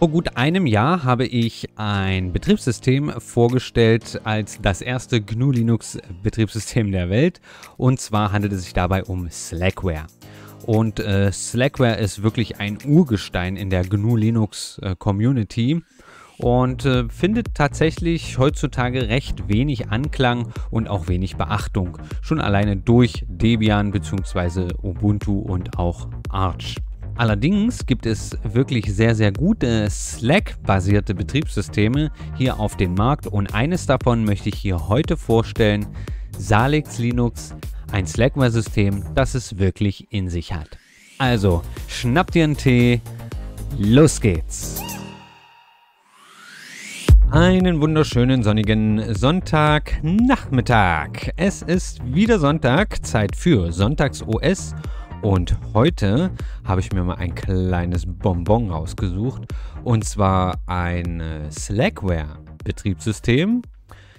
Vor gut einem Jahr habe ich ein Betriebssystem vorgestellt als das erste GNU Linux Betriebssystem der Welt und zwar handelt es sich dabei um Slackware. Und äh, Slackware ist wirklich ein Urgestein in der GNU Linux äh, Community und äh, findet tatsächlich heutzutage recht wenig Anklang und auch wenig Beachtung, schon alleine durch Debian bzw. Ubuntu und auch Arch. Allerdings gibt es wirklich sehr, sehr gute Slack-basierte Betriebssysteme hier auf dem Markt und eines davon möchte ich hier heute vorstellen, Salix Linux, ein Slackware-System, das es wirklich in sich hat. Also, schnappt dir einen Tee, los geht's! Einen wunderschönen sonnigen Sonntagnachmittag. Es ist wieder Sonntag, Zeit für Sonntags OS und heute habe ich mir mal ein kleines Bonbon rausgesucht. Und zwar ein äh, Slackware-Betriebssystem.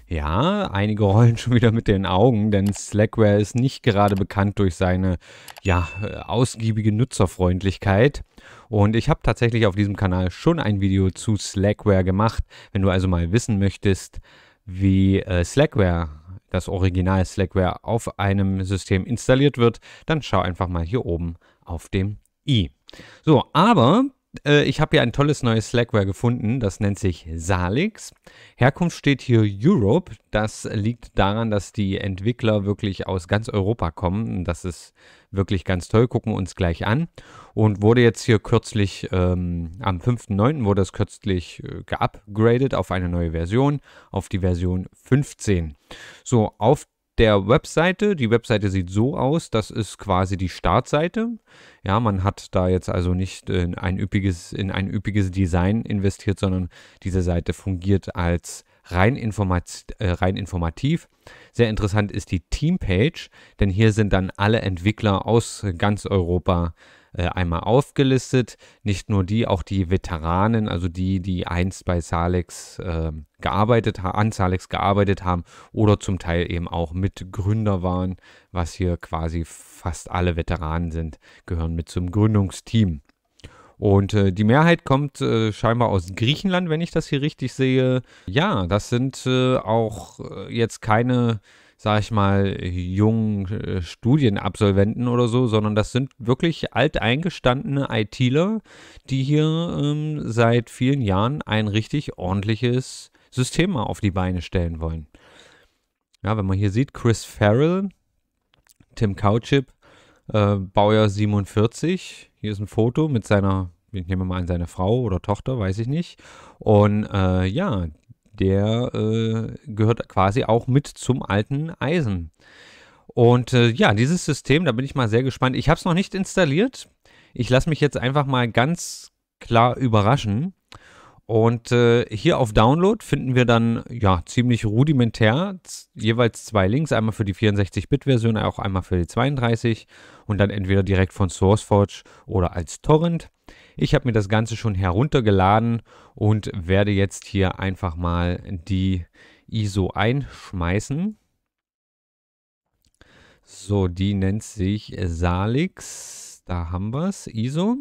Ja, einige rollen schon wieder mit den Augen, denn Slackware ist nicht gerade bekannt durch seine ja, äh, ausgiebige Nutzerfreundlichkeit. Und ich habe tatsächlich auf diesem Kanal schon ein Video zu Slackware gemacht. Wenn du also mal wissen möchtest, wie äh, Slackware das Original Slackware auf einem System installiert wird, dann schau einfach mal hier oben auf dem i. So, aber äh, ich habe hier ein tolles neues Slackware gefunden, das nennt sich Salix. Herkunft steht hier Europe. Das liegt daran, dass die Entwickler wirklich aus ganz Europa kommen. Das ist wirklich ganz toll, gucken wir uns gleich an. Und wurde jetzt hier kürzlich, ähm, am 5.9. wurde es kürzlich äh, geupgradet auf eine neue Version, auf die Version 15. So, auf der Webseite. Die Webseite sieht so aus, das ist quasi die Startseite. Ja, man hat da jetzt also nicht in ein üppiges, in ein üppiges Design investiert, sondern diese Seite fungiert als rein, informat äh, rein informativ. Sehr interessant ist die Teampage, denn hier sind dann alle Entwickler aus ganz Europa äh, einmal aufgelistet. Nicht nur die, auch die Veteranen, also die, die einst bei Salex äh, gearbeitet haben, an Salex gearbeitet haben oder zum Teil eben auch Mitgründer waren, was hier quasi fast alle Veteranen sind, gehören mit zum Gründungsteam. Und äh, die Mehrheit kommt äh, scheinbar aus Griechenland, wenn ich das hier richtig sehe. Ja, das sind äh, auch äh, jetzt keine sag ich mal, jungen äh, Studienabsolventen oder so, sondern das sind wirklich alteingestandene ITler, die hier ähm, seit vielen Jahren ein richtig ordentliches System auf die Beine stellen wollen. Ja, wenn man hier sieht, Chris Farrell, Tim Kautschip, äh, Baujahr 47. Hier ist ein Foto mit seiner, ich nehme mal an, seine Frau oder Tochter, weiß ich nicht. Und äh, ja, der äh, gehört quasi auch mit zum alten Eisen. Und äh, ja, dieses System, da bin ich mal sehr gespannt. Ich habe es noch nicht installiert. Ich lasse mich jetzt einfach mal ganz klar überraschen. Und äh, hier auf Download finden wir dann ja ziemlich rudimentär jeweils zwei Links, einmal für die 64-Bit-Version, auch einmal für die 32 und dann entweder direkt von SourceForge oder als Torrent. Ich habe mir das Ganze schon heruntergeladen und werde jetzt hier einfach mal die ISO einschmeißen. So, die nennt sich Salix. Da haben wir es. ISO.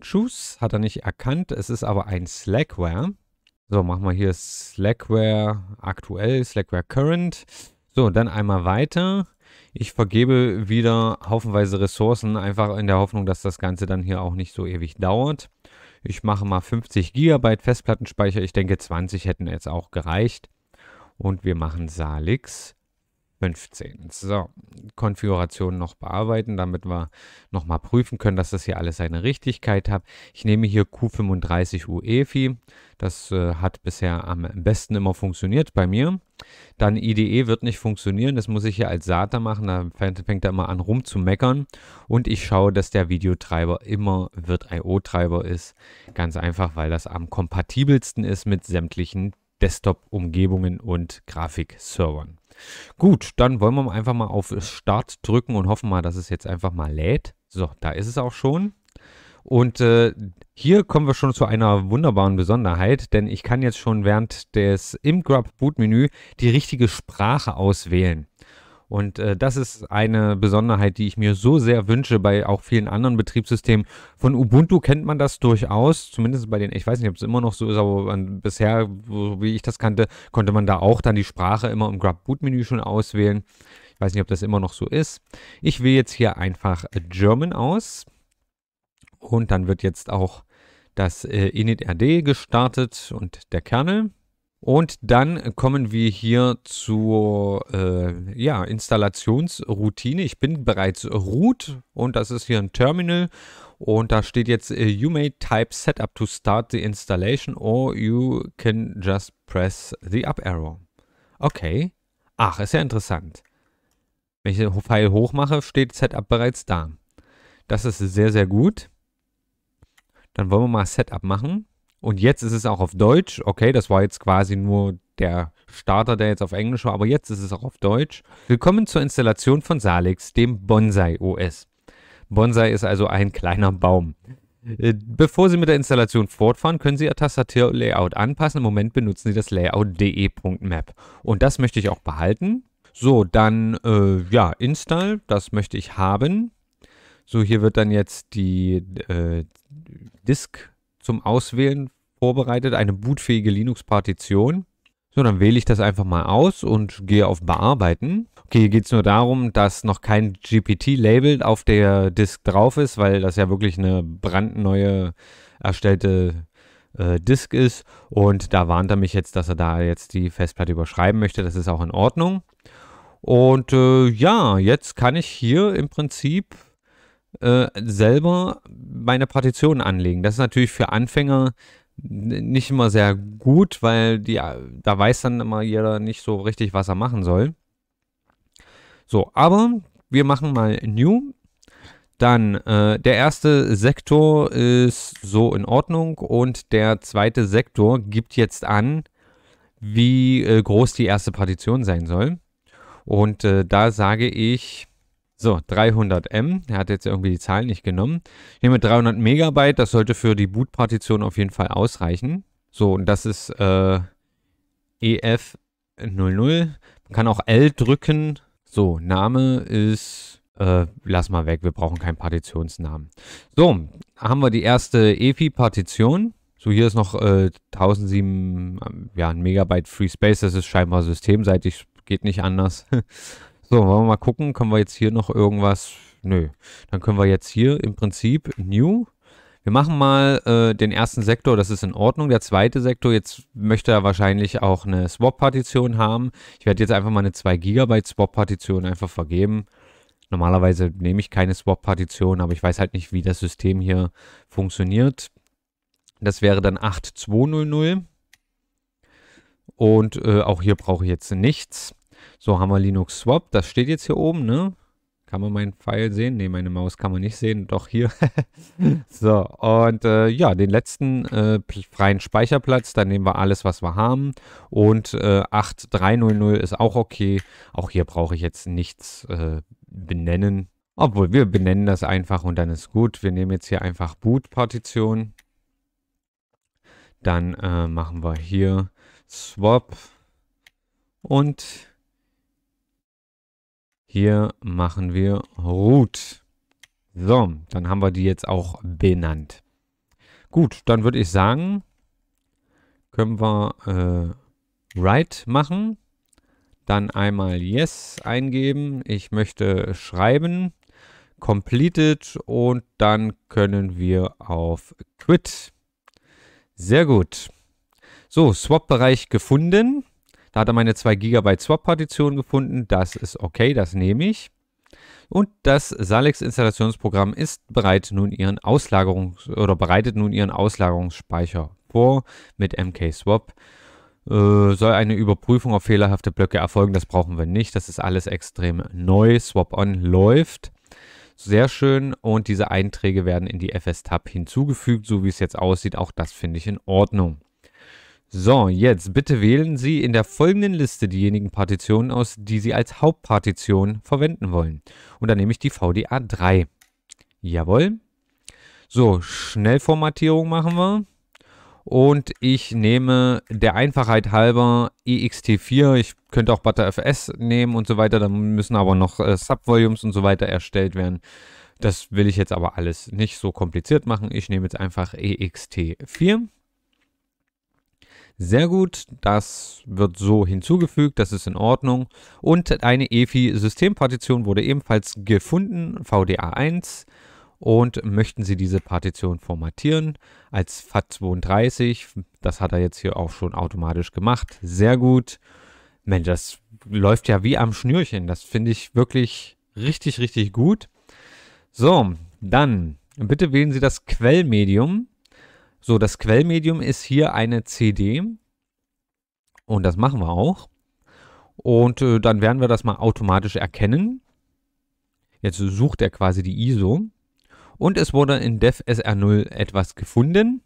Tschüss, hat er nicht erkannt. Es ist aber ein Slackware. So, machen wir hier Slackware aktuell, Slackware Current. So, dann einmal weiter ich vergebe wieder haufenweise Ressourcen, einfach in der Hoffnung, dass das Ganze dann hier auch nicht so ewig dauert. Ich mache mal 50 GB Festplattenspeicher. Ich denke, 20 hätten jetzt auch gereicht. Und wir machen Salix. 15. So, Konfiguration noch bearbeiten, damit wir nochmal prüfen können, dass das hier alles seine Richtigkeit hat. Ich nehme hier Q35 UEFI. Das äh, hat bisher am besten immer funktioniert bei mir. Dann IDE wird nicht funktionieren. Das muss ich hier als SATA machen. Da fängt, fängt er immer an rumzumeckern. Und ich schaue, dass der Videotreiber immer Wirt.io-Treiber ist. Ganz einfach, weil das am kompatibelsten ist mit sämtlichen Desktop-Umgebungen und Grafikservern. Gut, dann wollen wir einfach mal auf Start drücken und hoffen mal, dass es jetzt einfach mal lädt. So, da ist es auch schon. Und äh, hier kommen wir schon zu einer wunderbaren Besonderheit, denn ich kann jetzt schon während des Imgrub Bootmenü die richtige Sprache auswählen. Und äh, das ist eine Besonderheit, die ich mir so sehr wünsche bei auch vielen anderen Betriebssystemen. Von Ubuntu kennt man das durchaus, zumindest bei den, ich weiß nicht, ob es immer noch so ist, aber bisher, so wie ich das kannte, konnte man da auch dann die Sprache immer im Grub-Boot-Menü schon auswählen. Ich weiß nicht, ob das immer noch so ist. Ich wähle jetzt hier einfach äh, German aus. Und dann wird jetzt auch das äh, Init-RD gestartet und der Kernel. Und dann kommen wir hier zur äh, ja, Installationsroutine. Ich bin bereits root hm. und das ist hier ein Terminal. Und da steht jetzt, äh, you may type setup to start the installation or you can just press the up arrow. Okay. Ach, ist ja interessant. Wenn ich den Pfeil hoch mache, steht Setup bereits da. Das ist sehr, sehr gut. Dann wollen wir mal Setup machen. Und jetzt ist es auch auf Deutsch. Okay, das war jetzt quasi nur der Starter, der jetzt auf Englisch war, aber jetzt ist es auch auf Deutsch. Willkommen zur Installation von Salix, dem Bonsai OS. Bonsai ist also ein kleiner Baum. Äh, bevor Sie mit der Installation fortfahren, können Sie Ihr Tastatur-Layout anpassen. Im Moment benutzen Sie das Layout de.map. Und das möchte ich auch behalten. So, dann, äh, ja, Install, das möchte ich haben. So, hier wird dann jetzt die äh, Disk zum Auswählen vorbereitet, eine bootfähige Linux-Partition. So, dann wähle ich das einfach mal aus und gehe auf Bearbeiten. Okay, hier geht es nur darum, dass noch kein GPT-Label auf der Disk drauf ist, weil das ja wirklich eine brandneue erstellte äh, Disk ist. Und da warnt er mich jetzt, dass er da jetzt die Festplatte überschreiben möchte. Das ist auch in Ordnung. Und äh, ja, jetzt kann ich hier im Prinzip äh, selber meine Partition anlegen. Das ist natürlich für Anfänger nicht immer sehr gut, weil die, äh, da weiß dann immer jeder nicht so richtig, was er machen soll. So, aber wir machen mal New. Dann äh, der erste Sektor ist so in Ordnung und der zweite Sektor gibt jetzt an, wie äh, groß die erste Partition sein soll. Und äh, da sage ich so, 300M, er hat jetzt irgendwie die Zahl nicht genommen. Hier mit 300 Megabyte, das sollte für die Bootpartition auf jeden Fall ausreichen. So, und das ist äh, EF00. Man kann auch L drücken. So, Name ist, äh, lass mal weg, wir brauchen keinen Partitionsnamen. So, haben wir die erste EPI-Partition. So, hier ist noch äh, 1007 ähm, ja, Megabyte Free Space. Das ist scheinbar systemseitig, geht nicht anders. So, wollen wir mal gucken, können wir jetzt hier noch irgendwas? Nö. Dann können wir jetzt hier im Prinzip New. Wir machen mal äh, den ersten Sektor, das ist in Ordnung. Der zweite Sektor, jetzt möchte er wahrscheinlich auch eine Swap-Partition haben. Ich werde jetzt einfach mal eine 2 GB Swap-Partition einfach vergeben. Normalerweise nehme ich keine Swap-Partition, aber ich weiß halt nicht, wie das System hier funktioniert. Das wäre dann 8200. Und äh, auch hier brauche ich jetzt nichts. So, haben wir Linux Swap. Das steht jetzt hier oben, ne? Kann man meinen Pfeil sehen? Ne, meine Maus kann man nicht sehen. Doch hier. so, und äh, ja, den letzten äh, freien Speicherplatz. Dann nehmen wir alles, was wir haben. Und äh, 8300 ist auch okay. Auch hier brauche ich jetzt nichts äh, benennen. Obwohl, wir benennen das einfach und dann ist gut. Wir nehmen jetzt hier einfach Boot-Partition. Dann äh, machen wir hier Swap. Und hier machen wir Root. So, dann haben wir die jetzt auch benannt. Gut, dann würde ich sagen, können wir äh, Write machen. Dann einmal Yes eingeben. Ich möchte schreiben. Completed. Und dann können wir auf Quit. Sehr gut. So, Swap-Bereich gefunden. Da hat er meine 2 GB Swap-Partition gefunden. Das ist okay, das nehme ich. Und das salex installationsprogramm ist bereit nun ihren Auslagerungs- oder bereitet nun ihren Auslagerungsspeicher vor mit MK-Swap. Äh, soll eine Überprüfung auf fehlerhafte Blöcke erfolgen, das brauchen wir nicht. Das ist alles extrem neu. Swap-On läuft. Sehr schön. Und diese Einträge werden in die FS-Tab hinzugefügt, so wie es jetzt aussieht. Auch das finde ich in Ordnung. So, jetzt bitte wählen Sie in der folgenden Liste diejenigen Partitionen aus, die Sie als Hauptpartition verwenden wollen. Und dann nehme ich die VDA 3. Jawohl. So, Schnellformatierung machen wir. Und ich nehme der Einfachheit halber EXT4. Ich könnte auch ButterFS nehmen und so weiter. Dann müssen aber noch äh, Subvolumes und so weiter erstellt werden. Das will ich jetzt aber alles nicht so kompliziert machen. Ich nehme jetzt einfach EXT4 sehr gut, das wird so hinzugefügt, das ist in Ordnung. Und eine EFI-Systempartition wurde ebenfalls gefunden, VDA1. Und möchten Sie diese Partition formatieren als FAT32, das hat er jetzt hier auch schon automatisch gemacht, sehr gut. Mensch, das läuft ja wie am Schnürchen, das finde ich wirklich richtig, richtig gut. So, dann bitte wählen Sie das Quellmedium. So, das Quellmedium ist hier eine CD. Und das machen wir auch. Und äh, dann werden wir das mal automatisch erkennen. Jetzt sucht er quasi die ISO. Und es wurde in devsr 0 etwas gefunden.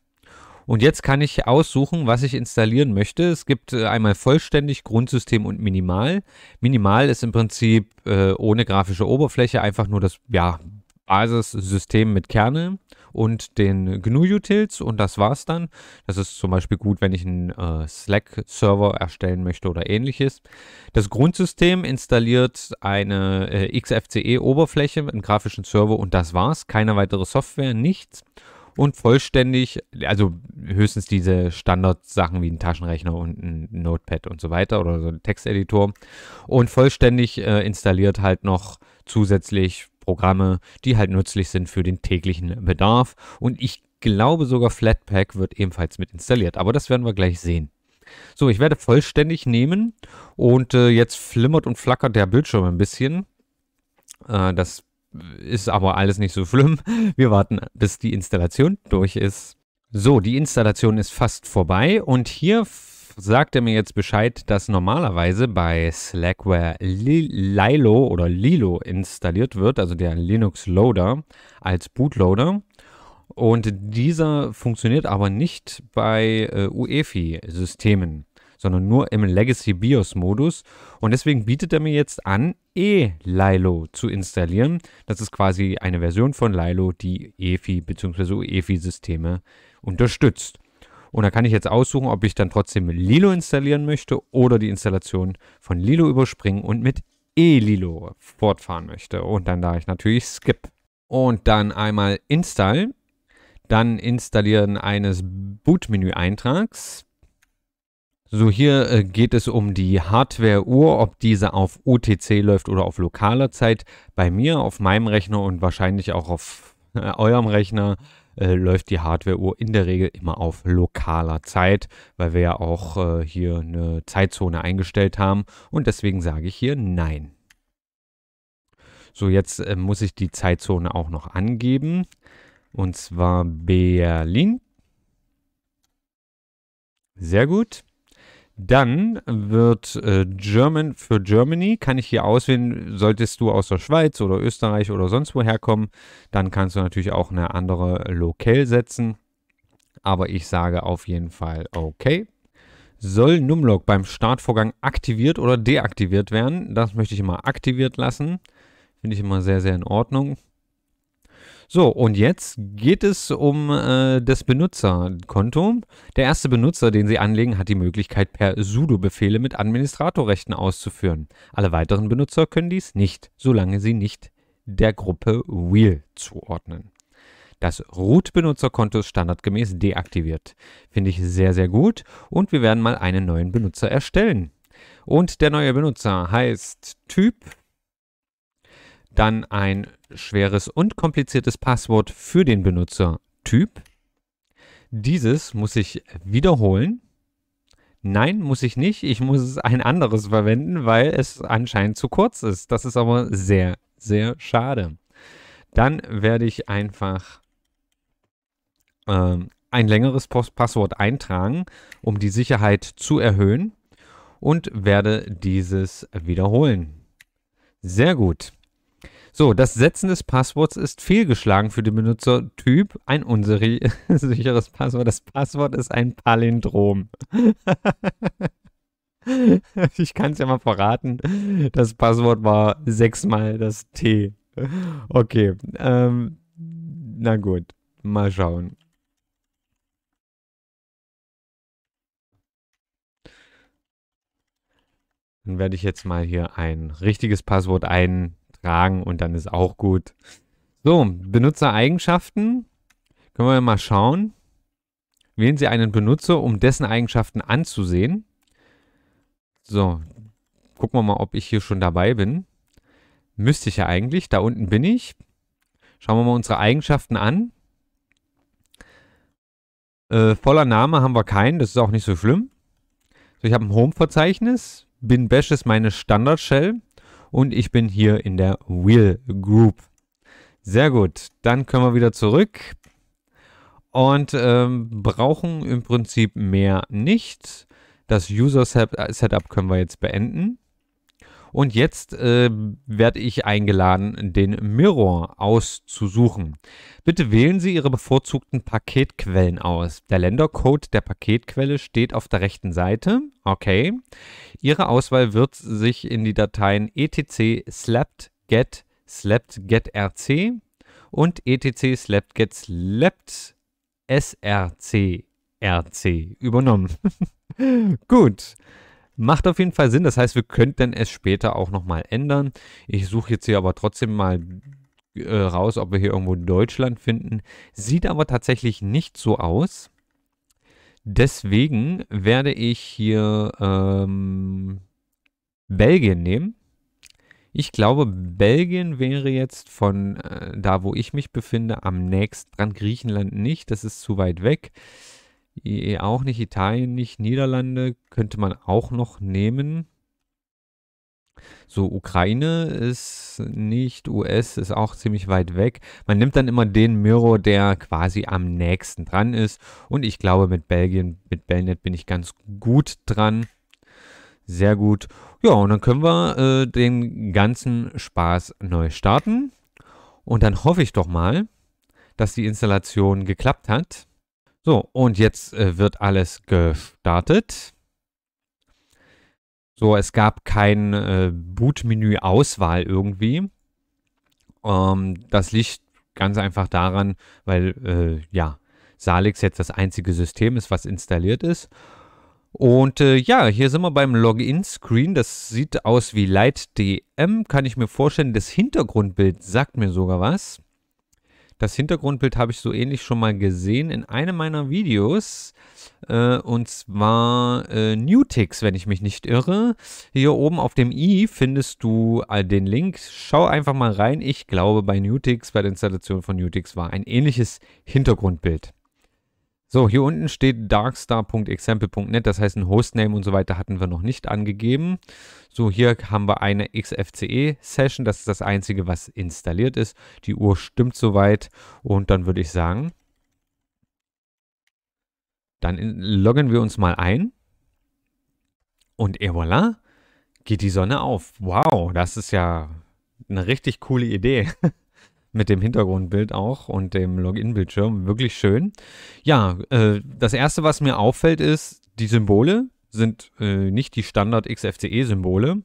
Und jetzt kann ich aussuchen, was ich installieren möchte. Es gibt äh, einmal vollständig, Grundsystem und Minimal. Minimal ist im Prinzip äh, ohne grafische Oberfläche einfach nur das ja, Basissystem mit Kernel und den GNU-Utils und das war's dann. Das ist zum Beispiel gut, wenn ich einen äh, Slack-Server erstellen möchte oder ähnliches. Das Grundsystem installiert eine äh, XFCE-Oberfläche, einen grafischen Server und das war's. Keine weitere Software, nichts und vollständig, also höchstens diese Standardsachen wie ein Taschenrechner und ein Notepad und so weiter oder so ein Texteditor. Und vollständig äh, installiert halt noch zusätzlich Programme, die halt nützlich sind für den täglichen Bedarf. Und ich glaube sogar Flatpak wird ebenfalls mit installiert, aber das werden wir gleich sehen. So, ich werde vollständig nehmen und äh, jetzt flimmert und flackert der Bildschirm ein bisschen. Äh, das ist aber alles nicht so schlimm. Wir warten, bis die Installation durch ist. So, die Installation ist fast vorbei und hier sagt er mir jetzt Bescheid, dass normalerweise bei Slackware Lilo oder Lilo installiert wird, also der Linux Loader als Bootloader. Und dieser funktioniert aber nicht bei äh, UEFI-Systemen, sondern nur im Legacy BIOS-Modus. Und deswegen bietet er mir jetzt an, E-Lilo zu installieren. Das ist quasi eine Version von Lilo, die EFI bzw. UEFI-Systeme unterstützt. Und da kann ich jetzt aussuchen, ob ich dann trotzdem Lilo installieren möchte oder die Installation von Lilo überspringen und mit eLilo fortfahren möchte. Und dann da ich natürlich Skip. Und dann einmal Install. Dann installieren eines Bootmenü-Eintrags. So, hier äh, geht es um die Hardware-Uhr, ob diese auf UTC läuft oder auf lokaler Zeit. Bei mir, auf meinem Rechner und wahrscheinlich auch auf äh, eurem Rechner äh, läuft die Hardware-Uhr in der Regel immer auf lokaler Zeit, weil wir ja auch äh, hier eine Zeitzone eingestellt haben und deswegen sage ich hier Nein. So, jetzt äh, muss ich die Zeitzone auch noch angeben und zwar Berlin. Sehr gut. Dann wird äh, German für Germany, kann ich hier auswählen, solltest du aus der Schweiz oder Österreich oder sonst wo herkommen, dann kannst du natürlich auch eine andere Locale setzen. Aber ich sage auf jeden Fall okay. Soll Numlog beim Startvorgang aktiviert oder deaktiviert werden? Das möchte ich immer aktiviert lassen. Finde ich immer sehr, sehr in Ordnung. So, und jetzt geht es um äh, das Benutzerkonto. Der erste Benutzer, den Sie anlegen, hat die Möglichkeit, per Sudo-Befehle mit Administratorrechten auszuführen. Alle weiteren Benutzer können dies nicht, solange sie nicht der Gruppe Wheel zuordnen. Das Root-Benutzerkonto ist standardgemäß deaktiviert. Finde ich sehr, sehr gut. Und wir werden mal einen neuen Benutzer erstellen. Und der neue Benutzer heißt Typ, dann ein schweres und kompliziertes Passwort für den Benutzertyp. Dieses muss ich wiederholen. Nein, muss ich nicht. Ich muss ein anderes verwenden, weil es anscheinend zu kurz ist. Das ist aber sehr, sehr schade. Dann werde ich einfach ähm, ein längeres Post Passwort eintragen, um die Sicherheit zu erhöhen und werde dieses wiederholen. Sehr gut. So, das Setzen des Passworts ist fehlgeschlagen für den Benutzertyp. Ein unsicheres Passwort. Das Passwort ist ein Palindrom. ich kann es ja mal verraten. Das Passwort war sechsmal das T. Okay. Ähm, na gut. Mal schauen. Dann werde ich jetzt mal hier ein richtiges Passwort ein übertragen und dann ist auch gut. So, Benutzereigenschaften. Können wir mal schauen. Wählen Sie einen Benutzer, um dessen Eigenschaften anzusehen. So, gucken wir mal, ob ich hier schon dabei bin. Müsste ich ja eigentlich. Da unten bin ich. Schauen wir mal unsere Eigenschaften an. Äh, voller Name haben wir keinen, das ist auch nicht so schlimm. So, ich habe ein Home-Verzeichnis. Bin Bash ist meine Standard-Shell und ich bin hier in der Wheel Group. Sehr gut, dann können wir wieder zurück und ähm, brauchen im Prinzip mehr nicht. Das User äh, Setup können wir jetzt beenden. Und jetzt äh, werde ich eingeladen, den Mirror auszusuchen. Bitte wählen Sie Ihre bevorzugten Paketquellen aus. Der Ländercode der Paketquelle steht auf der rechten Seite. Okay. Ihre Auswahl wird sich in die Dateien etc slapped get slapped getrc und etc slapped get slapped src rc übernommen. Gut. Macht auf jeden Fall Sinn. Das heißt, wir könnten es später auch nochmal ändern. Ich suche jetzt hier aber trotzdem mal äh, raus, ob wir hier irgendwo Deutschland finden. Sieht aber tatsächlich nicht so aus. Deswegen werde ich hier ähm, Belgien nehmen. Ich glaube, Belgien wäre jetzt von äh, da, wo ich mich befinde, am nächsten dran. Griechenland nicht, das ist zu weit weg. Eh, auch nicht, Italien nicht, Niederlande könnte man auch noch nehmen. So, Ukraine ist nicht, US ist auch ziemlich weit weg. Man nimmt dann immer den Miro, der quasi am nächsten dran ist. Und ich glaube, mit Belgien, mit Belnet bin ich ganz gut dran. Sehr gut. Ja, und dann können wir äh, den ganzen Spaß neu starten. Und dann hoffe ich doch mal, dass die Installation geklappt hat. So, und jetzt äh, wird alles gestartet. So, es gab kein äh, Boot-Menü-Auswahl irgendwie. Ähm, das liegt ganz einfach daran, weil, äh, ja, Salix jetzt das einzige System ist, was installiert ist. Und äh, ja, hier sind wir beim Login-Screen. Das sieht aus wie LightDM, kann ich mir vorstellen. Das Hintergrundbild sagt mir sogar was. Das Hintergrundbild habe ich so ähnlich schon mal gesehen in einem meiner Videos. Äh, und zwar äh, Newtix, wenn ich mich nicht irre. Hier oben auf dem i findest du äh, den Link. Schau einfach mal rein. Ich glaube, bei Newtix, bei der Installation von Newtix war ein ähnliches Hintergrundbild. So, hier unten steht darkstar.example.net, das heißt ein Hostname und so weiter hatten wir noch nicht angegeben. So, hier haben wir eine XFCE-Session, das ist das einzige, was installiert ist. Die Uhr stimmt soweit und dann würde ich sagen, dann loggen wir uns mal ein und et voilà, geht die Sonne auf. Wow, das ist ja eine richtig coole Idee. mit dem Hintergrundbild auch und dem Login-Bildschirm. Wirklich schön. Ja, äh, das erste, was mir auffällt, ist, die Symbole sind äh, nicht die Standard-XFCE-Symbole.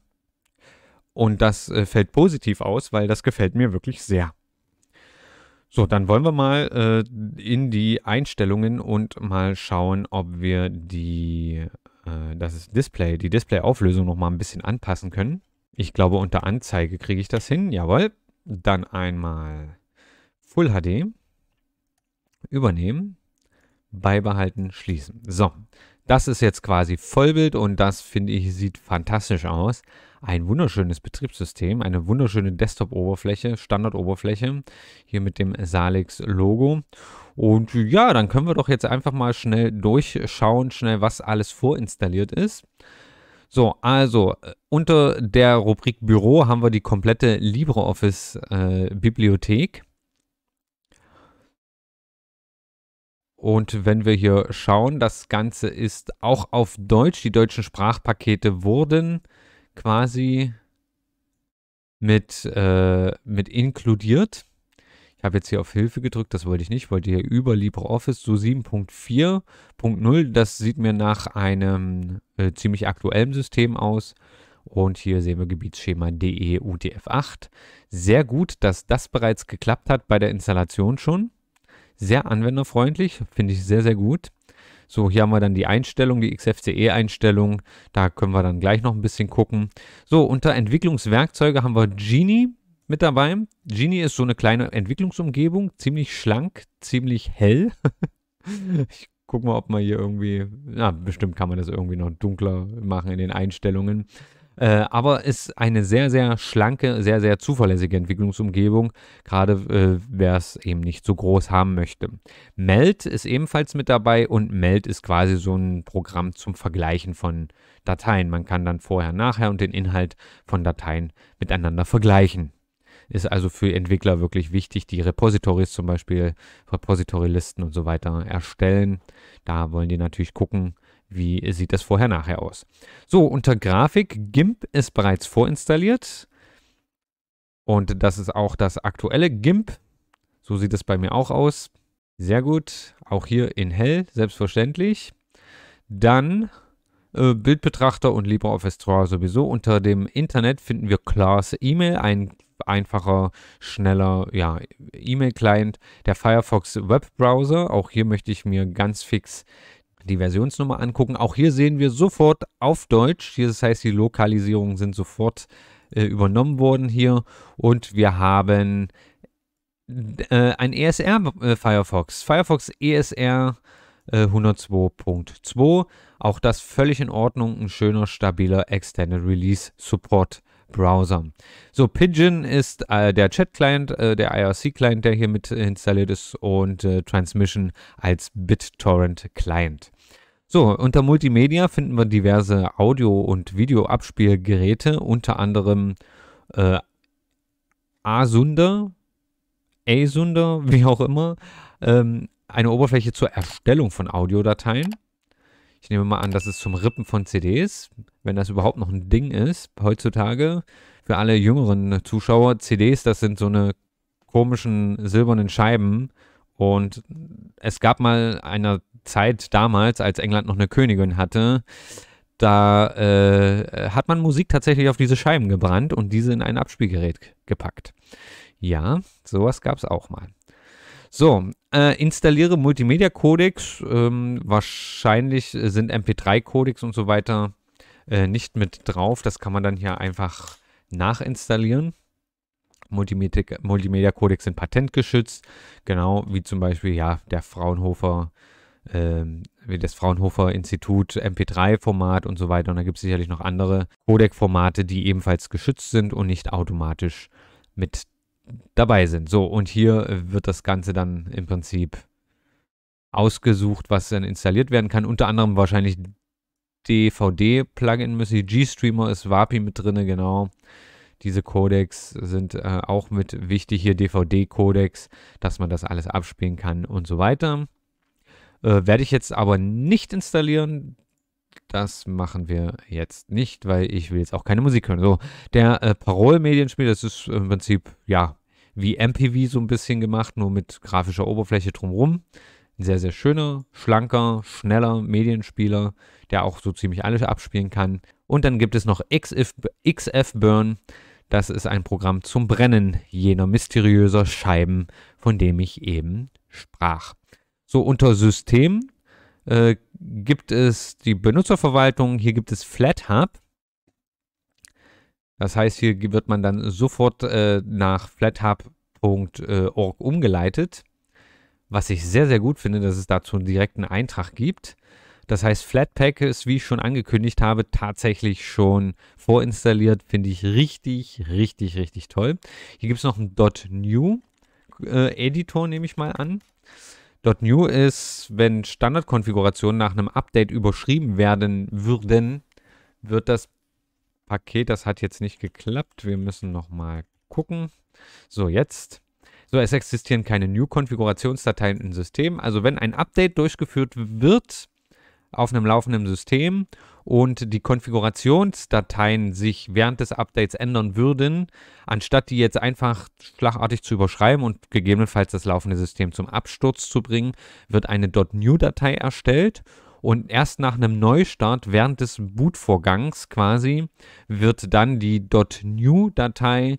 Und das äh, fällt positiv aus, weil das gefällt mir wirklich sehr. So, dann wollen wir mal äh, in die Einstellungen und mal schauen, ob wir die, äh, das Display, die Display-Auflösung nochmal ein bisschen anpassen können. Ich glaube, unter Anzeige kriege ich das hin. Jawohl. Dann einmal Full HD. Übernehmen. Beibehalten, schließen. So, das ist jetzt quasi Vollbild und das finde ich sieht fantastisch aus. Ein wunderschönes Betriebssystem, eine wunderschöne Desktop-Oberfläche, Standard-Oberfläche, hier mit dem Salix-Logo. Und ja, dann können wir doch jetzt einfach mal schnell durchschauen, schnell was alles vorinstalliert ist. So, also äh, unter der Rubrik Büro haben wir die komplette LibreOffice-Bibliothek. Äh, und wenn wir hier schauen, das Ganze ist auch auf Deutsch. Die deutschen Sprachpakete wurden quasi mit, äh, mit inkludiert. Ich habe jetzt hier auf Hilfe gedrückt, das wollte ich nicht. Ich wollte hier über LibreOffice, so 7.4.0. Das sieht mir nach einem äh, ziemlich aktuellen System aus. Und hier sehen wir Gebietsschema DE UTF-8. Sehr gut, dass das bereits geklappt hat bei der Installation schon. Sehr anwenderfreundlich, finde ich sehr, sehr gut. So, hier haben wir dann die Einstellung, die XFCE-Einstellung. Da können wir dann gleich noch ein bisschen gucken. So, unter Entwicklungswerkzeuge haben wir Genie mit dabei. Genie ist so eine kleine Entwicklungsumgebung, ziemlich schlank, ziemlich hell. ich gucke mal, ob man hier irgendwie, na, bestimmt kann man das irgendwie noch dunkler machen in den Einstellungen. Äh, aber ist eine sehr, sehr schlanke, sehr, sehr zuverlässige Entwicklungsumgebung, gerade äh, wer es eben nicht so groß haben möchte. Melt ist ebenfalls mit dabei und Melt ist quasi so ein Programm zum Vergleichen von Dateien. Man kann dann vorher, nachher und den Inhalt von Dateien miteinander vergleichen. Ist also für Entwickler wirklich wichtig, die Repositories zum Beispiel, Repository-Listen und so weiter erstellen. Da wollen die natürlich gucken, wie sieht das vorher nachher aus. So, unter Grafik, GIMP ist bereits vorinstalliert. Und das ist auch das aktuelle GIMP. So sieht es bei mir auch aus. Sehr gut. Auch hier in hell, selbstverständlich. Dann äh, Bildbetrachter und LibreOffice 3 sowieso. Unter dem Internet finden wir Class E-Mail, ein einfacher, schneller ja, E-Mail-Client, der Firefox Webbrowser. Auch hier möchte ich mir ganz fix die Versionsnummer angucken. Auch hier sehen wir sofort auf Deutsch. Das heißt, die Lokalisierungen sind sofort äh, übernommen worden hier. Und wir haben äh, ein ESR äh, Firefox. Firefox ESR 102.2. Äh, auch das völlig in Ordnung, ein schöner, stabiler Extended Release Support. Browser. So, Pigeon ist äh, der Chat-Client, äh, der IRC-Client, der hier mit installiert ist und äh, Transmission als BitTorrent-Client. So, unter Multimedia finden wir diverse Audio- und Videoabspielgeräte, unter anderem äh, Asunder, Asunder, wie auch immer, ähm, eine Oberfläche zur Erstellung von Audiodateien. Ich nehme mal an, das ist zum Rippen von CDs, wenn das überhaupt noch ein Ding ist heutzutage. Für alle jüngeren Zuschauer, CDs, das sind so eine komischen silbernen Scheiben. Und es gab mal eine Zeit damals, als England noch eine Königin hatte, da äh, hat man Musik tatsächlich auf diese Scheiben gebrannt und diese in ein Abspielgerät gepackt. Ja, sowas gab es auch mal. So, äh, installiere Multimedia-Codecs. Ähm, wahrscheinlich äh, sind MP3-Codecs und so weiter äh, nicht mit drauf. Das kann man dann hier einfach nachinstallieren. Multimedia-Codecs sind patentgeschützt, genau wie zum Beispiel ja, der Fraunhofer, äh, wie das Fraunhofer-Institut MP3-Format und so weiter. Und da gibt es sicherlich noch andere Codec-Formate, die ebenfalls geschützt sind und nicht automatisch mit dabei sind. So, und hier äh, wird das Ganze dann im Prinzip ausgesucht, was dann installiert werden kann. Unter anderem wahrscheinlich DVD-Plugin müssen. G-Streamer ist WAPI mit drin, genau. Diese Codecs sind äh, auch mit wichtig hier, DVD-Codecs, dass man das alles abspielen kann und so weiter. Äh, Werde ich jetzt aber nicht installieren. Das machen wir jetzt nicht, weil ich will jetzt auch keine Musik hören. So, der äh, Parol-Medienspiel, das ist im Prinzip, ja, wie MPV so ein bisschen gemacht, nur mit grafischer Oberfläche drumrum. Ein sehr, sehr schöner, schlanker, schneller Medienspieler, der auch so ziemlich alles abspielen kann. Und dann gibt es noch XF, XF Burn. Das ist ein Programm zum Brennen jener mysteriöser Scheiben, von dem ich eben sprach. So unter System äh, gibt es die Benutzerverwaltung. Hier gibt es FlatHub. Das heißt, hier wird man dann sofort äh, nach flathub.org umgeleitet, was ich sehr, sehr gut finde, dass es dazu einen direkten Eintrag gibt. Das heißt, Flatpak ist, wie ich schon angekündigt habe, tatsächlich schon vorinstalliert. Finde ich richtig, richtig, richtig toll. Hier gibt es noch einen .new äh, Editor, nehme ich mal an. .new ist, wenn Standardkonfigurationen nach einem Update überschrieben werden würden, wird das Paket. Das hat jetzt nicht geklappt. Wir müssen nochmal gucken. So, jetzt. So, es existieren keine New-Konfigurationsdateien im System. Also wenn ein Update durchgeführt wird auf einem laufenden System und die Konfigurationsdateien sich während des Updates ändern würden, anstatt die jetzt einfach schlagartig zu überschreiben und gegebenenfalls das laufende System zum Absturz zu bringen, wird eine .new-Datei erstellt und erst nach einem Neustart während des Bootvorgangs quasi wird dann die .new-Datei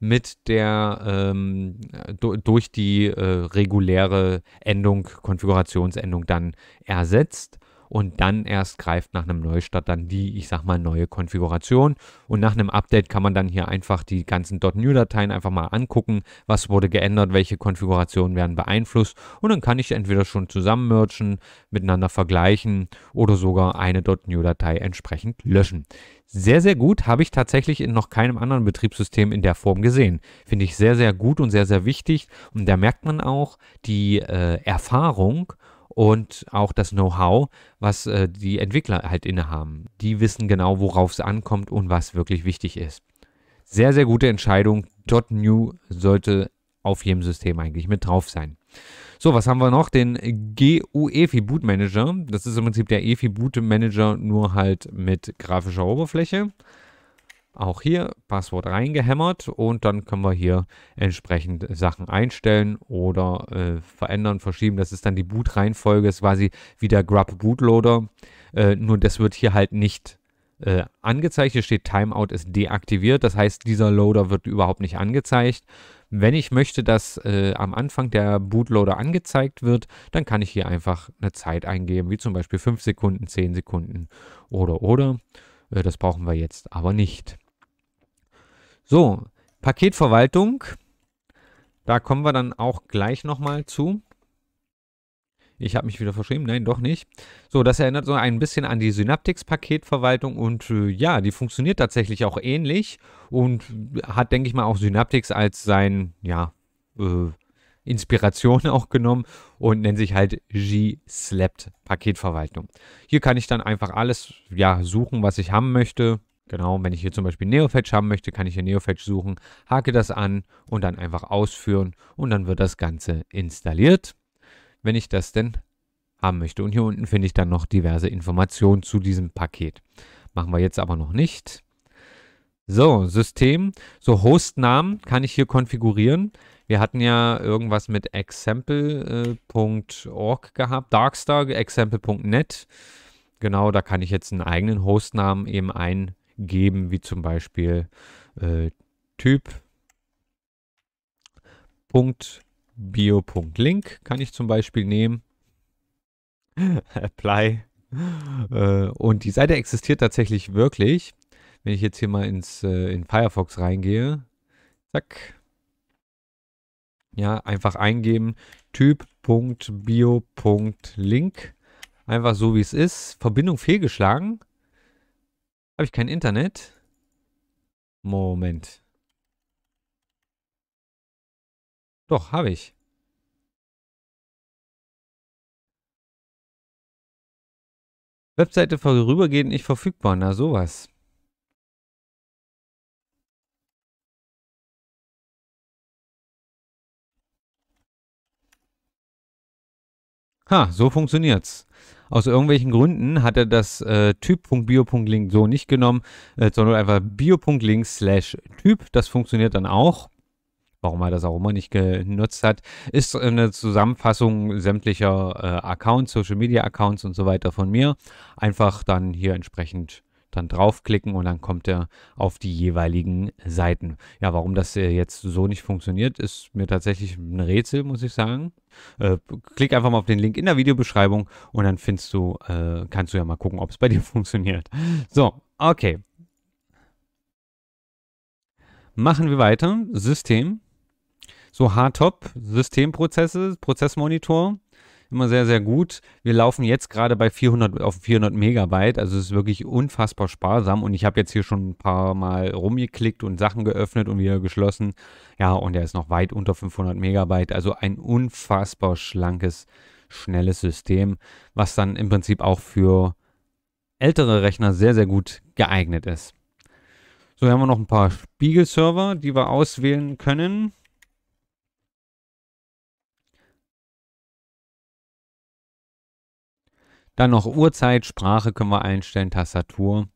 mit der ähm, durch die äh, reguläre Endung, Konfigurationsendung dann ersetzt und dann erst greift nach einem Neustart dann die, ich sag mal, neue Konfiguration. Und nach einem Update kann man dann hier einfach die ganzen .new-Dateien einfach mal angucken, was wurde geändert, welche Konfigurationen werden beeinflusst und dann kann ich entweder schon zusammen mergen, miteinander vergleichen oder sogar eine .new-Datei entsprechend löschen. Sehr, sehr gut, habe ich tatsächlich in noch keinem anderen Betriebssystem in der Form gesehen. Finde ich sehr, sehr gut und sehr, sehr wichtig. Und da merkt man auch die äh, Erfahrung und auch das Know-how, was äh, die Entwickler halt innehaben. Die wissen genau, worauf es ankommt und was wirklich wichtig ist. Sehr, sehr gute Entscheidung. .new sollte auf jedem System eigentlich mit drauf sein. So, was haben wir noch? Den GUEFI Boot Manager. Das ist im Prinzip der EFI Boot Manager, nur halt mit grafischer Oberfläche. Auch hier Passwort reingehämmert und dann können wir hier entsprechend Sachen einstellen oder äh, verändern, verschieben. Das ist dann die Boot-Reihenfolge, ist quasi wie der Grub Bootloader. Äh, nur das wird hier halt nicht äh, angezeigt. Hier steht Timeout ist deaktiviert. Das heißt, dieser Loader wird überhaupt nicht angezeigt. Wenn ich möchte, dass äh, am Anfang der Bootloader angezeigt wird, dann kann ich hier einfach eine Zeit eingeben, wie zum Beispiel 5 Sekunden, 10 Sekunden oder oder. Äh, das brauchen wir jetzt aber nicht. So, Paketverwaltung. Da kommen wir dann auch gleich nochmal zu. Ich habe mich wieder verschrieben. Nein, doch nicht. So, das erinnert so ein bisschen an die Synaptics-Paketverwaltung und äh, ja, die funktioniert tatsächlich auch ähnlich und hat, denke ich mal, auch Synaptics als sein, ja, äh, Inspiration auch genommen und nennt sich halt G-Slapped Paketverwaltung. Hier kann ich dann einfach alles ja, suchen, was ich haben möchte. Genau, und wenn ich hier zum Beispiel Neofetch haben möchte, kann ich hier Neofetch suchen, hake das an und dann einfach ausführen und dann wird das Ganze installiert, wenn ich das denn haben möchte. Und hier unten finde ich dann noch diverse Informationen zu diesem Paket. Machen wir jetzt aber noch nicht. So, System. So, Hostnamen kann ich hier konfigurieren. Wir hatten ja irgendwas mit example.org äh, gehabt, Darkstar, example.net. Genau, da kann ich jetzt einen eigenen Hostnamen eben einstellen geben, wie zum Beispiel äh, Typ kann ich zum Beispiel nehmen. Apply. Äh, und die Seite existiert tatsächlich wirklich. Wenn ich jetzt hier mal ins, äh, in Firefox reingehe, zack. Ja, einfach eingeben typ.bio.link. Einfach so wie es ist. Verbindung fehlgeschlagen. Habe ich kein Internet? Moment. Doch, habe ich. Webseite vorübergehend nicht verfügbar. Na, sowas. Ha, so funktioniert's. Aus irgendwelchen Gründen hat er das äh, Typ.bio.link so nicht genommen, äh, sondern einfach bio.link slash Typ. Das funktioniert dann auch. Warum er das auch immer nicht genutzt hat, ist eine Zusammenfassung sämtlicher äh, Accounts, Social Media Accounts und so weiter von mir. Einfach dann hier entsprechend dann draufklicken und dann kommt er auf die jeweiligen Seiten. Ja, warum das äh, jetzt so nicht funktioniert, ist mir tatsächlich ein Rätsel, muss ich sagen. Äh, klick einfach mal auf den Link in der Videobeschreibung und dann findest du, äh, kannst du ja mal gucken, ob es bei dir funktioniert. So, okay. Machen wir weiter. System. So Hardtop, Systemprozesse, Prozessmonitor immer sehr, sehr gut. Wir laufen jetzt gerade bei 400 auf 400 Megabyte, also es ist wirklich unfassbar sparsam und ich habe jetzt hier schon ein paar Mal rumgeklickt und Sachen geöffnet und wieder geschlossen. Ja, und er ist noch weit unter 500 Megabyte, also ein unfassbar schlankes, schnelles System, was dann im Prinzip auch für ältere Rechner sehr, sehr gut geeignet ist. So, hier haben wir noch ein paar Spiegelserver, die wir auswählen können. Dann noch Uhrzeit, Sprache können wir einstellen, Tastatur.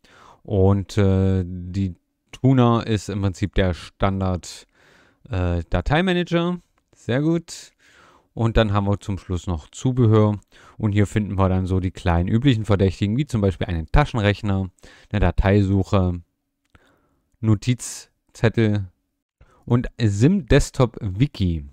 Und äh, die Tuner ist im Prinzip der Standard äh, Dateimanager. Sehr gut. Und dann haben wir zum Schluss noch Zubehör. Und hier finden wir dann so die kleinen üblichen Verdächtigen, wie zum Beispiel einen Taschenrechner, eine Dateisuche, Notizzettel und SIM Desktop Wiki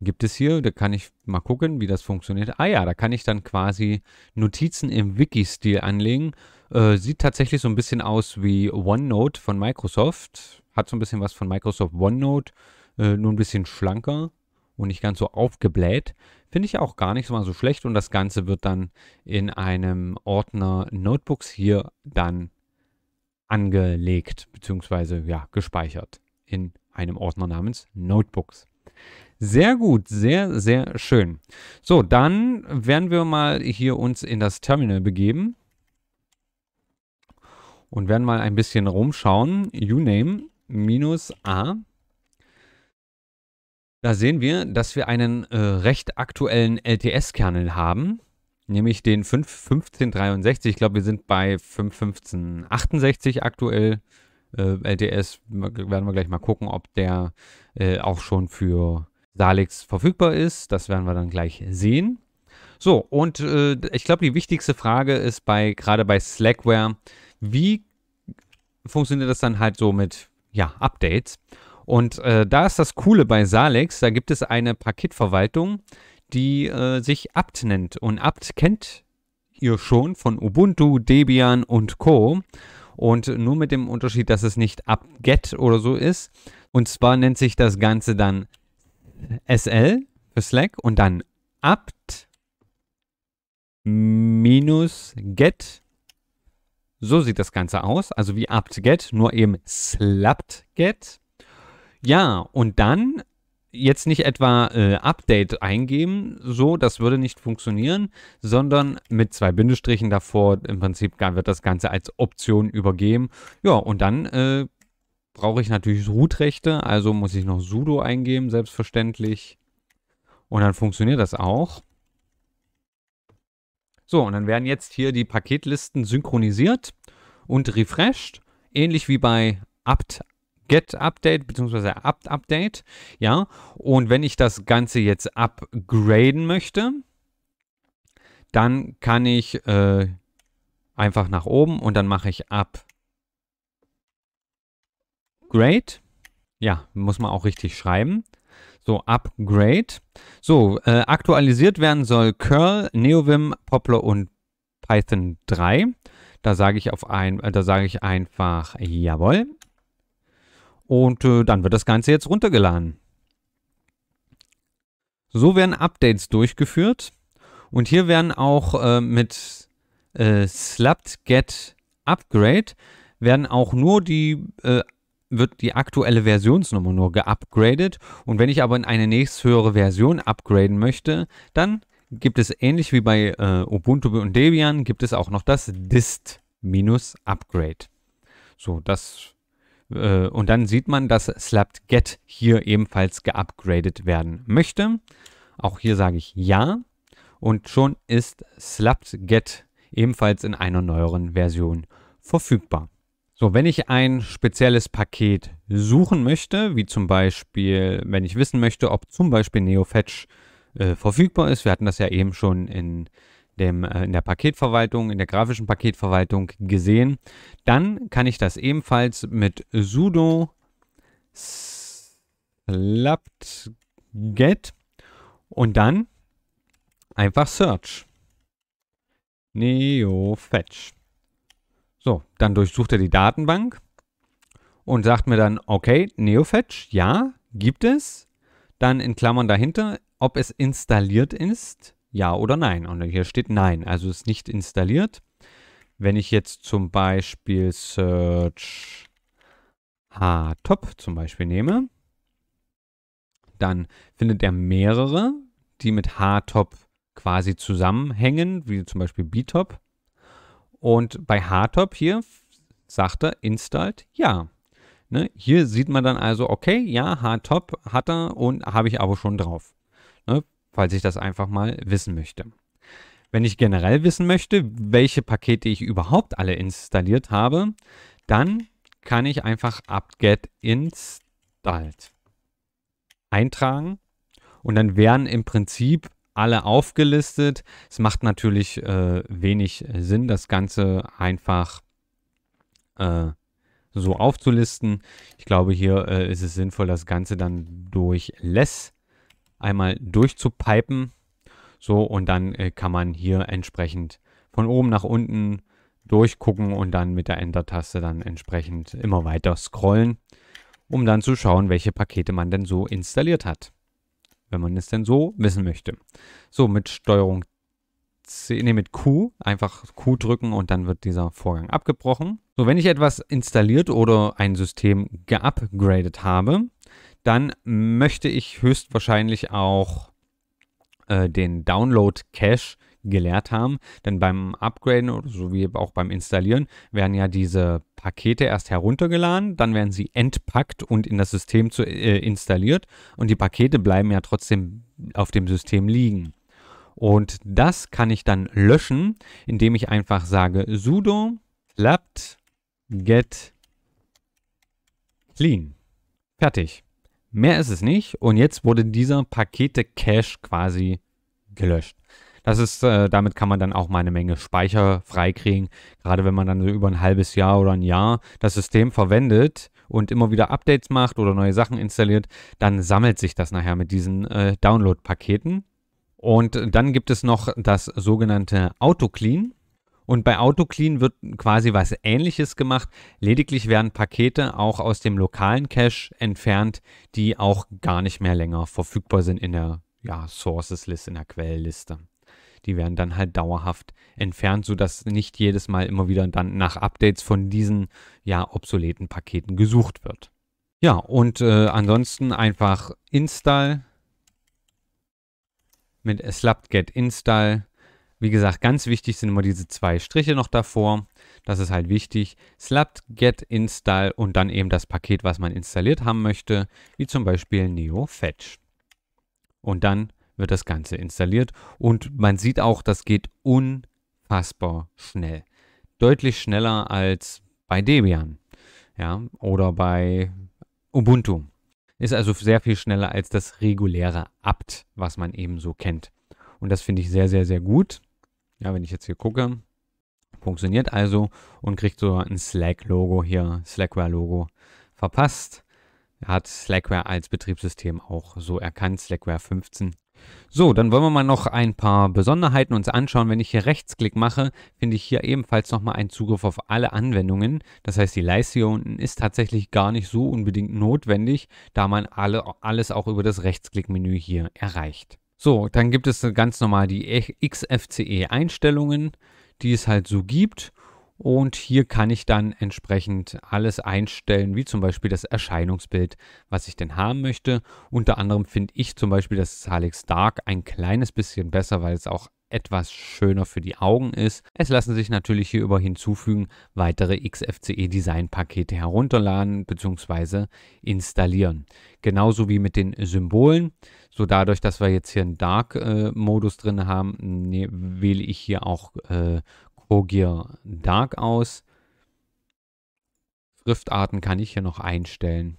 gibt es hier, da kann ich mal gucken, wie das funktioniert. Ah ja, da kann ich dann quasi Notizen im Wiki-Stil anlegen. Äh, sieht tatsächlich so ein bisschen aus wie OneNote von Microsoft. Hat so ein bisschen was von Microsoft OneNote, äh, nur ein bisschen schlanker und nicht ganz so aufgebläht. Finde ich auch gar nicht mal so schlecht und das Ganze wird dann in einem Ordner Notebooks hier dann angelegt, beziehungsweise ja, gespeichert in einem Ordner namens Notebooks. Sehr gut, sehr, sehr schön. So, dann werden wir mal hier uns in das Terminal begeben. Und werden mal ein bisschen rumschauen. Uname minus A. Da sehen wir, dass wir einen äh, recht aktuellen LTS-Kernel haben, nämlich den 5.1563. Ich glaube, wir sind bei 5.1568 aktuell. Äh, LTS werden wir gleich mal gucken, ob der äh, auch schon für Salix verfügbar ist. Das werden wir dann gleich sehen. So, und äh, ich glaube, die wichtigste Frage ist bei, gerade bei Slackware, wie funktioniert das dann halt so mit, ja, Updates? Und äh, da ist das Coole bei Salix, da gibt es eine Paketverwaltung, die äh, sich apt nennt. Und apt kennt ihr schon von Ubuntu, Debian und Co. Und nur mit dem Unterschied, dass es nicht apt-get oder so ist. Und zwar nennt sich das Ganze dann SL für Slack und dann apt minus get. So sieht das Ganze aus. Also wie apt get, nur eben slapped get. Ja, und dann jetzt nicht etwa äh, Update eingeben, so, das würde nicht funktionieren, sondern mit zwei Bindestrichen davor im Prinzip wird das Ganze als Option übergeben. Ja, und dann äh, brauche ich natürlich Root-Rechte, also muss ich noch sudo eingeben, selbstverständlich. Und dann funktioniert das auch. So, und dann werden jetzt hier die Paketlisten synchronisiert und refreshed, ähnlich wie bei apt get update bzw. apt update, ja? Und wenn ich das ganze jetzt upgraden möchte, dann kann ich äh, einfach nach oben und dann mache ich up Upgrade. Ja, muss man auch richtig schreiben. So, Upgrade. So, äh, aktualisiert werden soll Curl, NeoVim, Poplar und Python 3. Da sage ich, auf äh, ich einfach jawohl. Und äh, dann wird das Ganze jetzt runtergeladen. So werden Updates durchgeführt. Und hier werden auch äh, mit äh, slapped get upgrade werden auch nur die äh, wird die aktuelle Versionsnummer nur geupgradet. Und wenn ich aber in eine nächsthöhere Version upgraden möchte, dann gibt es ähnlich wie bei äh, Ubuntu und Debian, gibt es auch noch das dist-upgrade. So, das äh, und dann sieht man, dass slapped-get hier ebenfalls geupgradet werden möchte. Auch hier sage ich ja. Und schon ist slapped-get ebenfalls in einer neueren Version verfügbar. So, wenn ich ein spezielles Paket suchen möchte, wie zum Beispiel, wenn ich wissen möchte, ob zum Beispiel NeoFetch äh, verfügbar ist, wir hatten das ja eben schon in, dem, äh, in der Paketverwaltung, in der grafischen Paketverwaltung gesehen, dann kann ich das ebenfalls mit sudo slapt-get und dann einfach search. NeoFetch. So, dann durchsucht er die Datenbank und sagt mir dann, okay, NeoFetch, ja, gibt es. Dann in Klammern dahinter, ob es installiert ist, ja oder nein. Und hier steht nein, also ist nicht installiert. Wenn ich jetzt zum Beispiel Search Htop zum Beispiel nehme, dann findet er mehrere, die mit Htop quasi zusammenhängen, wie zum Beispiel Btop. Und bei Hardtop hier sagt er installed ja. Ne? Hier sieht man dann also, okay, ja, Hardtop hat er und habe ich aber schon drauf. Ne? Falls ich das einfach mal wissen möchte. Wenn ich generell wissen möchte, welche Pakete ich überhaupt alle installiert habe, dann kann ich einfach apt-get installed eintragen und dann werden im Prinzip alle aufgelistet. Es macht natürlich äh, wenig äh, Sinn, das Ganze einfach äh, so aufzulisten. Ich glaube, hier äh, ist es sinnvoll, das Ganze dann durch Less einmal durchzupipen. So, und dann äh, kann man hier entsprechend von oben nach unten durchgucken und dann mit der Enter-Taste dann entsprechend immer weiter scrollen, um dann zu schauen, welche Pakete man denn so installiert hat wenn man es denn so wissen möchte. So, mit Steuerung C, nee, mit Q, einfach Q drücken und dann wird dieser Vorgang abgebrochen. So, wenn ich etwas installiert oder ein System geupgradet habe, dann möchte ich höchstwahrscheinlich auch äh, den Download-Cache gelehrt haben. Denn beim Upgraden oder sowie auch beim Installieren werden ja diese Pakete erst heruntergeladen, dann werden sie entpackt und in das System zu, äh, installiert und die Pakete bleiben ja trotzdem auf dem System liegen. Und das kann ich dann löschen, indem ich einfach sage sudo lapt get clean. Fertig. Mehr ist es nicht und jetzt wurde dieser Pakete-Cache quasi gelöscht. Das ist, äh, damit kann man dann auch mal eine Menge Speicher freikriegen. Gerade wenn man dann so über ein halbes Jahr oder ein Jahr das System verwendet und immer wieder Updates macht oder neue Sachen installiert, dann sammelt sich das nachher mit diesen äh, Download-Paketen. Und dann gibt es noch das sogenannte Autoclean. Und bei AutoClean wird quasi was ähnliches gemacht. Lediglich werden Pakete auch aus dem lokalen Cache entfernt, die auch gar nicht mehr länger verfügbar sind in der ja, Sources List, in der Quellenliste die werden dann halt dauerhaft entfernt, sodass nicht jedes Mal immer wieder dann nach Updates von diesen ja obsoleten Paketen gesucht wird. Ja, und äh, ansonsten einfach install mit slapped-get install. Wie gesagt, ganz wichtig sind immer diese zwei Striche noch davor. Das ist halt wichtig. Slapped get install und dann eben das Paket, was man installiert haben möchte, wie zum Beispiel NeoFetch. Und dann wird das Ganze installiert und man sieht auch, das geht unfassbar schnell. Deutlich schneller als bei Debian ja, oder bei Ubuntu. Ist also sehr viel schneller als das reguläre apt, was man eben so kennt. Und das finde ich sehr, sehr, sehr gut. Ja, wenn ich jetzt hier gucke, funktioniert also und kriegt so ein Slack-Logo hier, Slackware-Logo verpasst. Hat Slackware als Betriebssystem auch so erkannt, Slackware 15 so, dann wollen wir mal noch ein paar Besonderheiten uns anschauen. Wenn ich hier Rechtsklick mache, finde ich hier ebenfalls nochmal einen Zugriff auf alle Anwendungen. Das heißt, die Leiste hier unten ist tatsächlich gar nicht so unbedingt notwendig, da man alle, alles auch über das Rechtsklickmenü hier erreicht. So, dann gibt es ganz normal die XFCE-Einstellungen, die es halt so gibt. Und hier kann ich dann entsprechend alles einstellen, wie zum Beispiel das Erscheinungsbild, was ich denn haben möchte. Unter anderem finde ich zum Beispiel das Salix Dark ein kleines bisschen besser, weil es auch etwas schöner für die Augen ist. Es lassen sich natürlich hierüber hinzufügen weitere XFCE Design Pakete herunterladen bzw. installieren. Genauso wie mit den Symbolen. So dadurch, dass wir jetzt hier einen Dark äh, Modus drin haben, ne, wähle ich hier auch äh, Progear Dark aus. Schriftarten kann ich hier noch einstellen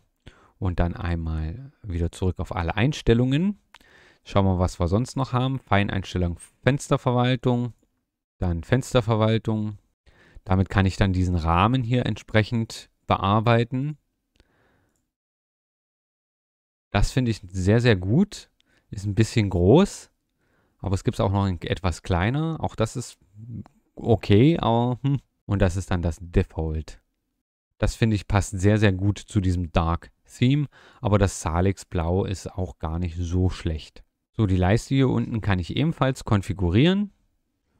und dann einmal wieder zurück auf alle Einstellungen. Schauen wir, was wir sonst noch haben. Feineinstellung Fensterverwaltung, dann Fensterverwaltung. Damit kann ich dann diesen Rahmen hier entsprechend bearbeiten. Das finde ich sehr, sehr gut. Ist ein bisschen groß, aber es gibt es auch noch etwas kleiner. Auch das ist okay, aber hm. Und das ist dann das Default. Das finde ich passt sehr, sehr gut zu diesem Dark Theme, aber das Salix Blau ist auch gar nicht so schlecht. So, die Leiste hier unten kann ich ebenfalls konfigurieren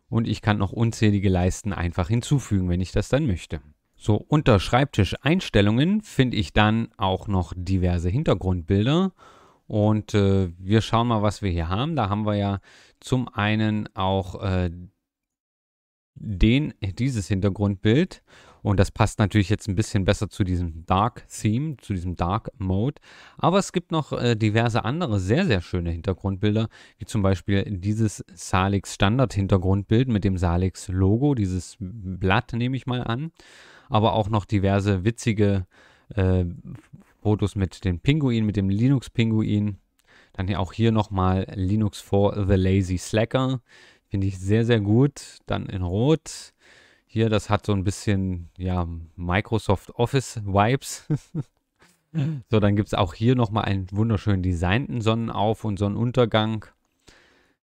und ich kann noch unzählige Leisten einfach hinzufügen, wenn ich das dann möchte. So, unter Schreibtisch Einstellungen finde ich dann auch noch diverse Hintergrundbilder und äh, wir schauen mal, was wir hier haben. Da haben wir ja zum einen auch äh, den, äh, dieses Hintergrundbild. Und das passt natürlich jetzt ein bisschen besser zu diesem Dark Theme, zu diesem Dark Mode. Aber es gibt noch äh, diverse andere sehr, sehr schöne Hintergrundbilder, wie zum Beispiel dieses Salix Standard Hintergrundbild mit dem Salix Logo, dieses Blatt nehme ich mal an. Aber auch noch diverse witzige äh, Fotos mit dem Pinguin, mit dem Linux Pinguin. Dann auch hier nochmal Linux for the Lazy Slacker. Finde ich sehr, sehr gut. Dann in Rot. Hier, das hat so ein bisschen, ja, Microsoft Office Vibes. so, dann gibt es auch hier nochmal einen wunderschön designten Sonnenauf- und Sonnenuntergang.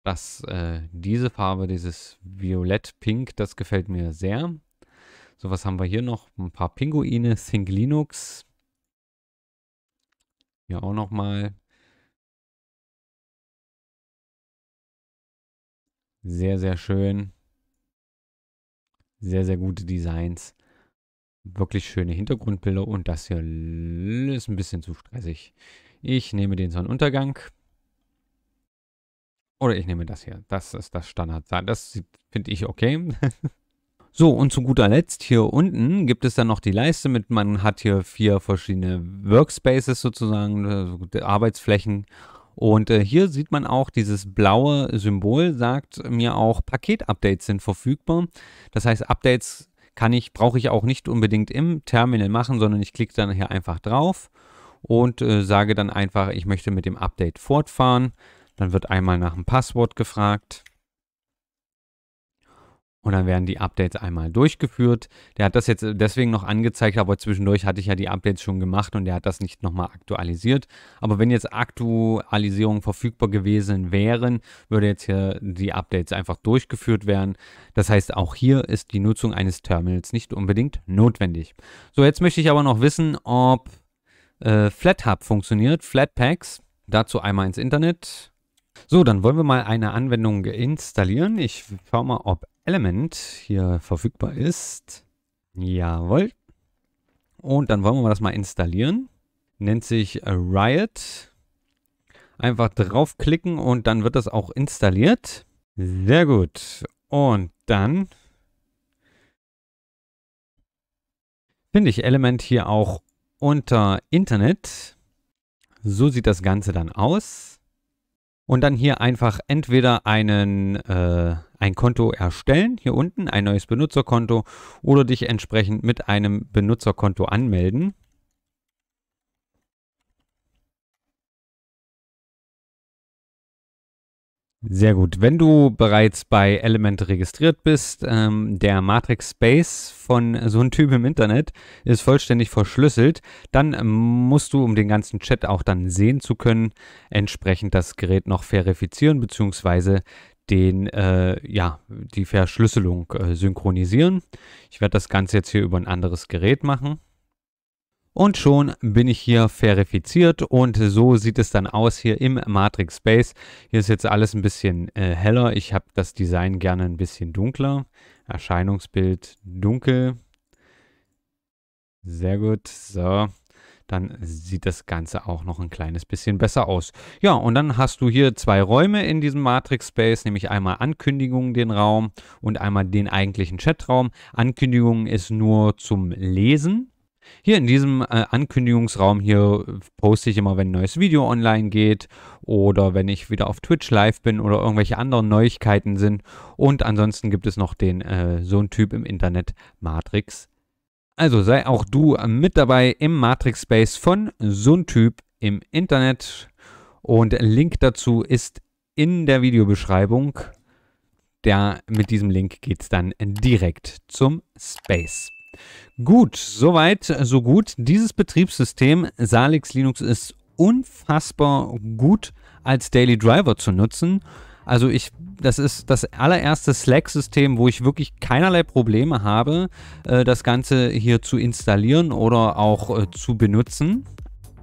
Das, äh, diese Farbe, dieses Violett-Pink, das gefällt mir sehr. So, was haben wir hier noch? Ein paar Pinguine, Think Linux. Hier auch nochmal. Sehr, sehr schön. Sehr, sehr gute Designs. Wirklich schöne Hintergrundbilder und das hier ist ein bisschen zu stressig. Ich nehme den Sonnenuntergang. Oder ich nehme das hier. Das ist das Standard. Das finde ich okay. so, und zu guter Letzt hier unten gibt es dann noch die Leiste mit, man hat hier vier verschiedene Workspaces sozusagen, also Arbeitsflächen. Und äh, hier sieht man auch, dieses blaue Symbol sagt mir auch, Paketupdates sind verfügbar. Das heißt, Updates kann ich, brauche ich auch nicht unbedingt im Terminal machen, sondern ich klicke dann hier einfach drauf und äh, sage dann einfach, ich möchte mit dem Update fortfahren. Dann wird einmal nach dem Passwort gefragt. Und dann werden die Updates einmal durchgeführt. Der hat das jetzt äh, deswegen noch angezeigt, aber zwischendurch hatte ich ja die Updates schon gemacht und der hat das nicht nochmal aktualisiert. Aber wenn jetzt Aktualisierungen verfügbar gewesen wären, würde jetzt hier die Updates einfach durchgeführt werden. Das heißt, auch hier ist die Nutzung eines Terminals nicht unbedingt notwendig. So, jetzt möchte ich aber noch wissen, ob äh, FlatHub funktioniert, Flatpaks. Dazu einmal ins Internet. So, dann wollen wir mal eine Anwendung installieren. Ich schaue mal, ob Element hier verfügbar ist. Jawohl. Und dann wollen wir das mal installieren. Nennt sich Riot. Einfach draufklicken und dann wird das auch installiert. Sehr gut. Und dann finde ich Element hier auch unter Internet. So sieht das Ganze dann aus und dann hier einfach entweder einen, äh, ein Konto erstellen, hier unten ein neues Benutzerkonto oder dich entsprechend mit einem Benutzerkonto anmelden. Sehr gut. Wenn du bereits bei Element registriert bist, ähm, der Matrix Space von so einem Typ im Internet ist vollständig verschlüsselt, dann musst du, um den ganzen Chat auch dann sehen zu können, entsprechend das Gerät noch verifizieren bzw. den äh, ja die Verschlüsselung äh, synchronisieren. Ich werde das Ganze jetzt hier über ein anderes Gerät machen. Und schon bin ich hier verifiziert und so sieht es dann aus hier im Matrix Space. Hier ist jetzt alles ein bisschen äh, heller. Ich habe das Design gerne ein bisschen dunkler. Erscheinungsbild dunkel. Sehr gut. So, dann sieht das Ganze auch noch ein kleines bisschen besser aus. Ja, und dann hast du hier zwei Räume in diesem Matrix Space, nämlich einmal Ankündigungen den Raum und einmal den eigentlichen Chatraum. Ankündigungen ist nur zum Lesen, hier in diesem äh, Ankündigungsraum hier poste ich immer, wenn ein neues Video online geht oder wenn ich wieder auf Twitch live bin oder irgendwelche anderen Neuigkeiten sind. Und ansonsten gibt es noch den äh, so ein Typ im Internet Matrix. Also sei auch du mit dabei im Matrix Space von so ein Typ im Internet. Und Link dazu ist in der Videobeschreibung. Der, mit diesem Link geht es dann direkt zum Space. Gut, soweit, so gut. Dieses Betriebssystem Salix Linux ist unfassbar gut als Daily Driver zu nutzen. Also ich, das ist das allererste Slack-System, wo ich wirklich keinerlei Probleme habe, äh, das Ganze hier zu installieren oder auch äh, zu benutzen.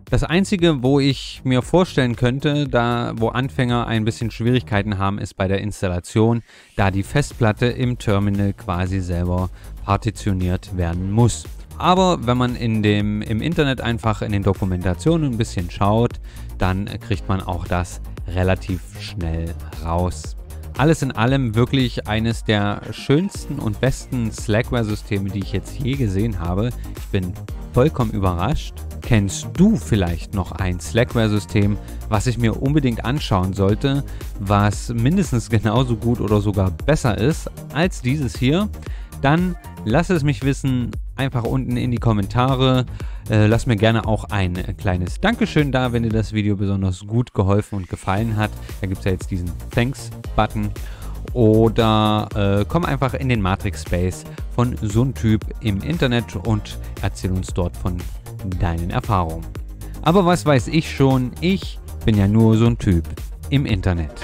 Das einzige, wo ich mir vorstellen könnte, da wo Anfänger ein bisschen Schwierigkeiten haben, ist bei der Installation, da die Festplatte im Terminal quasi selber partitioniert werden muss. Aber wenn man in dem, im Internet einfach in den Dokumentationen ein bisschen schaut, dann kriegt man auch das relativ schnell raus. Alles in allem wirklich eines der schönsten und besten Slackware-Systeme, die ich jetzt je gesehen habe. Ich bin vollkommen überrascht. Kennst du vielleicht noch ein Slackware-System, was ich mir unbedingt anschauen sollte, was mindestens genauso gut oder sogar besser ist als dieses hier? Dann Lass es mich wissen, einfach unten in die Kommentare. Äh, lasst mir gerne auch ein kleines Dankeschön da, wenn dir das Video besonders gut geholfen und gefallen hat. Da gibt es ja jetzt diesen Thanks-Button. Oder äh, komm einfach in den Matrix-Space von so einem Typ im Internet und erzähl uns dort von deinen Erfahrungen. Aber was weiß ich schon, ich bin ja nur so ein Typ im Internet.